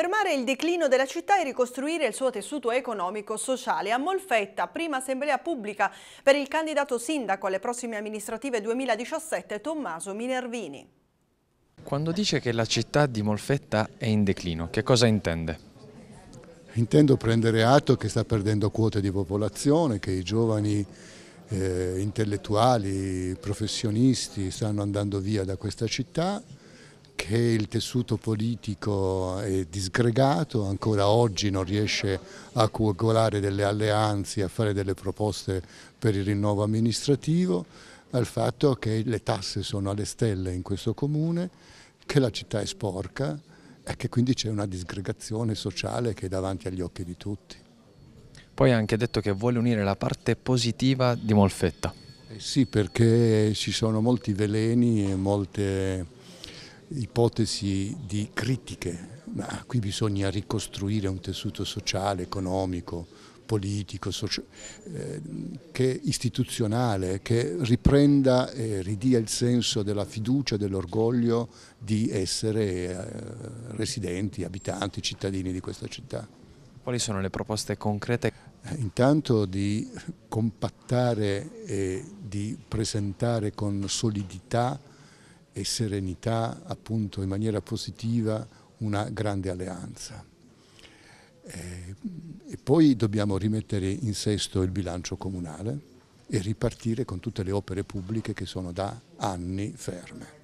Fermare il declino della città e ricostruire il suo tessuto economico-sociale. A Molfetta, prima assemblea pubblica per il candidato sindaco alle prossime amministrative 2017, Tommaso Minervini. Quando dice che la città di Molfetta è in declino, che cosa intende? Intendo prendere atto che sta perdendo quote di popolazione, che i giovani eh, intellettuali, professionisti stanno andando via da questa città che il tessuto politico è disgregato, ancora oggi non riesce a coagulare delle alleanze, a fare delle proposte per il rinnovo amministrativo, al fatto che le tasse sono alle stelle in questo comune, che la città è sporca e che quindi c'è una disgregazione sociale che è davanti agli occhi di tutti. Poi ha anche detto che vuole unire la parte positiva di Molfetta. Eh sì, perché ci sono molti veleni e molte ipotesi di critiche, ma qui bisogna ricostruire un tessuto sociale, economico, politico, socio- eh, che istituzionale, che riprenda e ridia il senso della fiducia, dell'orgoglio di essere eh, residenti, abitanti, cittadini di questa città. Quali sono le proposte concrete? Eh, intanto di compattare e di presentare con solidità e serenità, appunto in maniera positiva, una grande alleanza. E, eh, e poi dobbiamo rimettere in sesto il bilancio comunale e ripartire con tutte le opere pubbliche che sono da anni ferme.